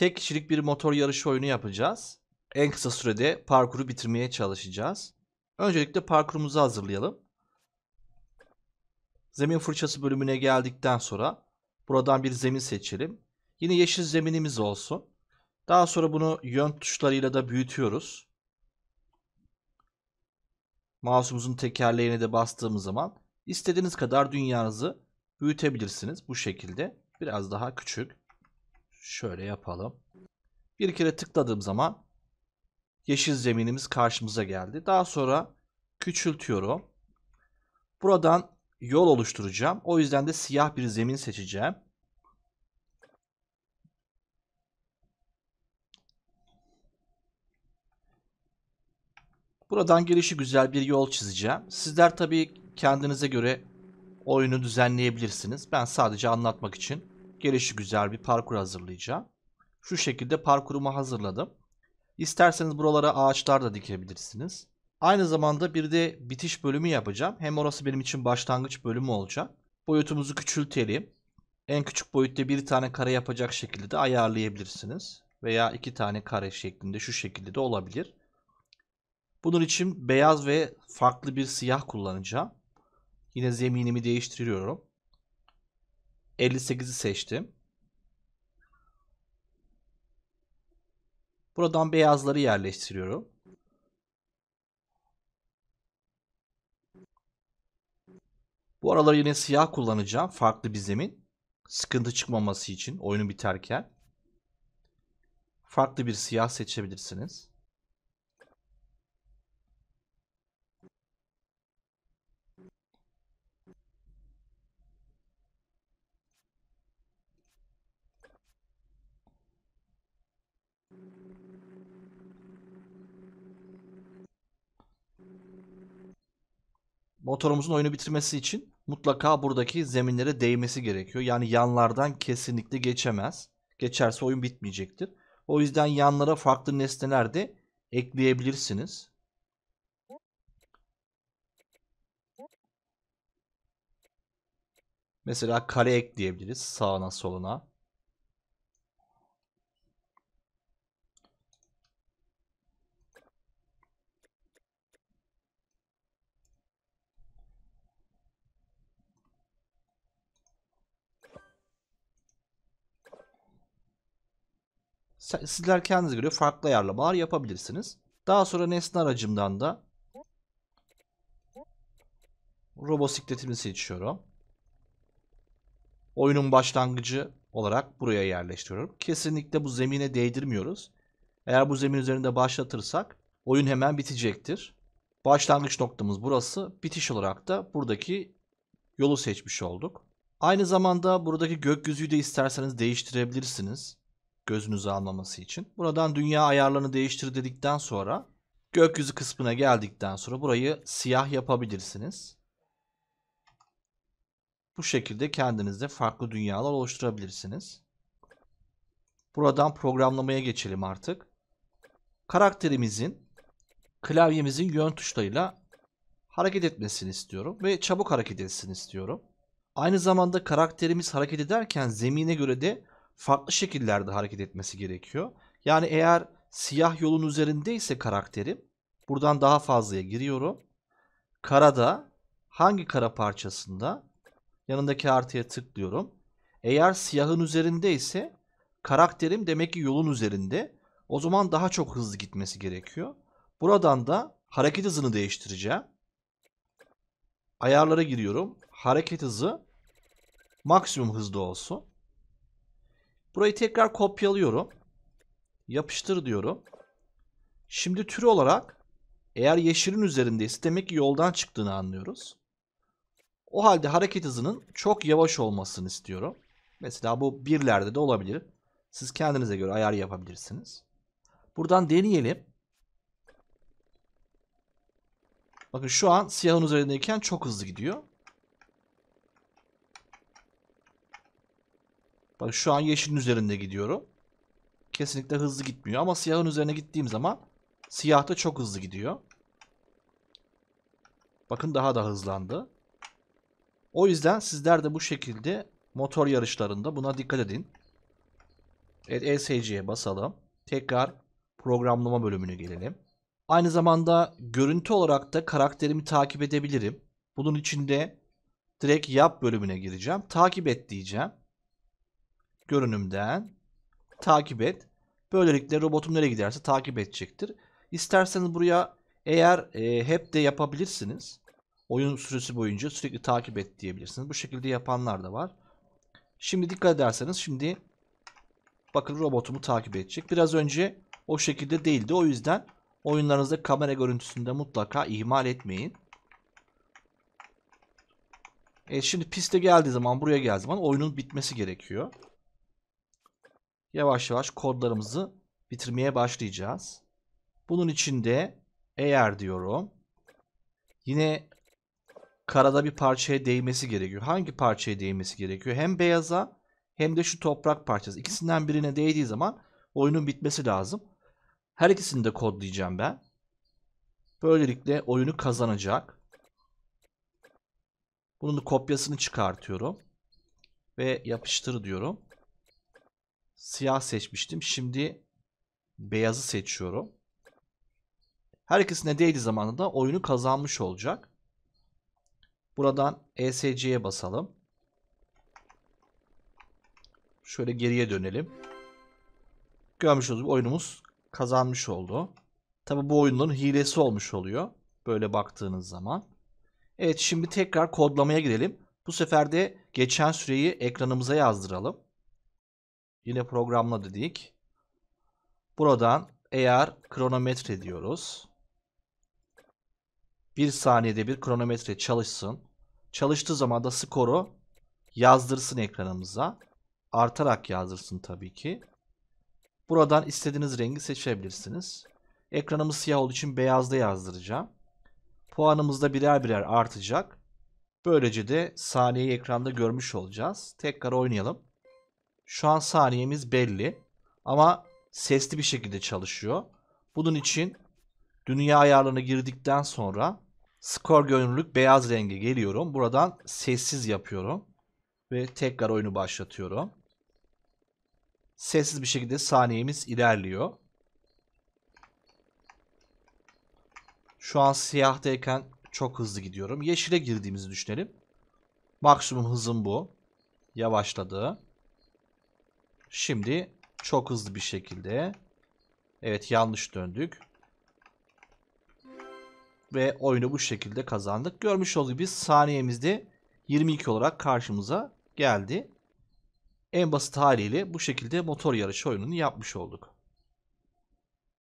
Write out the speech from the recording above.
tek kişilik bir motor yarışı oyunu yapacağız. En kısa sürede parkuru bitirmeye çalışacağız. Öncelikle parkurumuzu hazırlayalım. Zemin fırçası bölümüne geldikten sonra buradan bir zemin seçelim. Yine yeşil zeminimiz olsun. Daha sonra bunu yön tuşlarıyla da büyütüyoruz. Mouse'umuzun tekerleğine de bastığımız zaman istediğiniz kadar dünyanızı büyütebilirsiniz bu şekilde. Biraz daha küçük. Şöyle yapalım. Bir kere tıkladığım zaman yeşil zeminimiz karşımıza geldi. Daha sonra küçültüyorum. Buradan yol oluşturacağım. O yüzden de siyah bir zemin seçeceğim. Buradan gelişi güzel bir yol çizeceğim. Sizler tabii kendinize göre oyunu düzenleyebilirsiniz. Ben sadece anlatmak için gelişi güzel bir parkur hazırlayacağım. Şu şekilde parkurumu hazırladım. İsterseniz buralara ağaçlar da dikebilirsiniz. Aynı zamanda bir de bitiş bölümü yapacağım. Hem orası benim için başlangıç bölümü olacak. Boyutumuzu küçültelim. En küçük boyutta bir tane kare yapacak şekilde de ayarlayabilirsiniz. Veya iki tane kare şeklinde şu şekilde de olabilir. Bunun için beyaz ve farklı bir siyah kullanacağım. Yine zeminimi değiştiriyorum. 58'i seçtim. Buradan beyazları yerleştiriyorum. Bu araları yine siyah kullanacağım. Farklı bir zemin. Sıkıntı çıkmaması için oyunu biterken. Farklı bir siyah seçebilirsiniz. motorumuzun oyunu bitirmesi için mutlaka buradaki zeminlere değmesi gerekiyor. Yani yanlardan kesinlikle geçemez. Geçerse oyun bitmeyecektir. O yüzden yanlara farklı nesneler de ekleyebilirsiniz. Mesela kare ekleyebiliriz sağına soluna. sizler kendiniz göre farklı ayarlamalar yapabilirsiniz. Daha sonra nesne aracımdan da robosikletimi seçiyorum. Oyunun başlangıcı olarak buraya yerleştiriyorum. Kesinlikle bu zemine değdirmiyoruz. Eğer bu zemin üzerinde başlatırsak oyun hemen bitecektir. Başlangıç noktamız burası. Bitiş olarak da buradaki yolu seçmiş olduk. Aynı zamanda buradaki gökyüzüyü de isterseniz değiştirebilirsiniz gözünüzü almaması için. Buradan dünya ayarlarını değiştir dedikten sonra gökyüzü kısmına geldikten sonra burayı siyah yapabilirsiniz. Bu şekilde kendinizde farklı dünyalar oluşturabilirsiniz. Buradan programlamaya geçelim artık. Karakterimizin klavyemizin yön tuşlarıyla hareket etmesini istiyorum ve çabuk hareket etsin istiyorum. Aynı zamanda karakterimiz hareket ederken zemine göre de farklı şekillerde hareket etmesi gerekiyor. Yani eğer siyah yolun üzerindeyse karakterim buradan daha fazlaya giriyorum. Karada hangi kara parçasında yanındaki artıya tıklıyorum. Eğer siyahın üzerindeyse karakterim demek ki yolun üzerinde. O zaman daha çok hızlı gitmesi gerekiyor. Buradan da hareket hızını değiştireceğim. Ayarlara giriyorum. Hareket hızı maksimum hızda olsun. Burayı tekrar kopyalıyorum. Yapıştır diyorum. Şimdi tür olarak eğer yeşilin üzerindeyse demek ki yoldan çıktığını anlıyoruz. O halde hareket hızının çok yavaş olmasını istiyorum. Mesela bu birlerde de olabilir. Siz kendinize göre ayar yapabilirsiniz. Buradan deneyelim. Bakın şu an siyahın üzerindeyken çok hızlı gidiyor. Bak şu an yeşilin üzerinde gidiyorum. Kesinlikle hızlı gitmiyor ama siyahın üzerine gittiğim zaman siyah da çok hızlı gidiyor. Bakın daha da hızlandı. O yüzden sizler de bu şekilde motor yarışlarında buna dikkat edin. Evet ESC'ye basalım. Tekrar programlama bölümüne gelelim. Aynı zamanda görüntü olarak da karakterimi takip edebilirim. Bunun için de direkt yap bölümüne gireceğim. Takip et diyeceğim görünümden takip et. Böylelikle robotum nereye giderse takip edecektir. İsterseniz buraya eğer e, hep de yapabilirsiniz. Oyun süresi boyunca sürekli takip et diyebilirsiniz. Bu şekilde yapanlar da var. Şimdi dikkat ederseniz şimdi bakın robotumu takip edecek. Biraz önce o şekilde değildi. O yüzden oyunlarınızda kamera görüntüsünde mutlaka ihmal etmeyin. E şimdi piste geldiği zaman buraya geldiği zaman oyunun bitmesi gerekiyor yavaş yavaş kodlarımızı bitirmeye başlayacağız. Bunun içinde eğer diyorum yine karada bir parçaya değmesi gerekiyor. Hangi parçaya değmesi gerekiyor? Hem beyaza hem de şu toprak parçası. İkisinden birine değdiği zaman oyunun bitmesi lazım. Her ikisini de kodlayacağım ben. Böylelikle oyunu kazanacak. Bunun kopyasını çıkartıyorum. Ve yapıştır diyorum siyah seçmiştim. Şimdi beyazı seçiyorum. Her ikisine değdiği zamanında oyunu kazanmış olacak. Buradan ESC'ye basalım. Şöyle geriye dönelim. Görmüş olduk oyunumuz kazanmış oldu. Tabi bu oyunların hilesi olmuş oluyor. Böyle baktığınız zaman. Evet şimdi tekrar kodlamaya gidelim. Bu sefer de geçen süreyi ekranımıza yazdıralım. Yine programla dedik. Buradan eğer kronometre diyoruz. Bir saniyede bir kronometre çalışsın. Çalıştığı zaman da skoru yazdırsın ekranımıza. Artarak yazdırsın tabii ki. Buradan istediğiniz rengi seçebilirsiniz. Ekranımız siyah olduğu için beyazda yazdıracağım. Puanımız da birer birer artacak. Böylece de saniyeyi ekranda görmüş olacağız. Tekrar oynayalım. Şu an saniyemiz belli. Ama sesli bir şekilde çalışıyor. Bunun için dünya ayarlarına girdikten sonra skor görünürlük beyaz renge geliyorum. Buradan sessiz yapıyorum. Ve tekrar oyunu başlatıyorum. Sessiz bir şekilde saniyemiz ilerliyor. Şu an siyahtayken çok hızlı gidiyorum. Yeşile girdiğimizi düşünelim. Maksimum hızım bu. Yavaşladı. Şimdi çok hızlı bir şekilde. Evet yanlış döndük. Ve oyunu bu şekilde kazandık. Görmüş olduğu gibi saniyemizde 22 olarak karşımıza geldi. En basit haliyle bu şekilde motor yarışı oyununu yapmış olduk.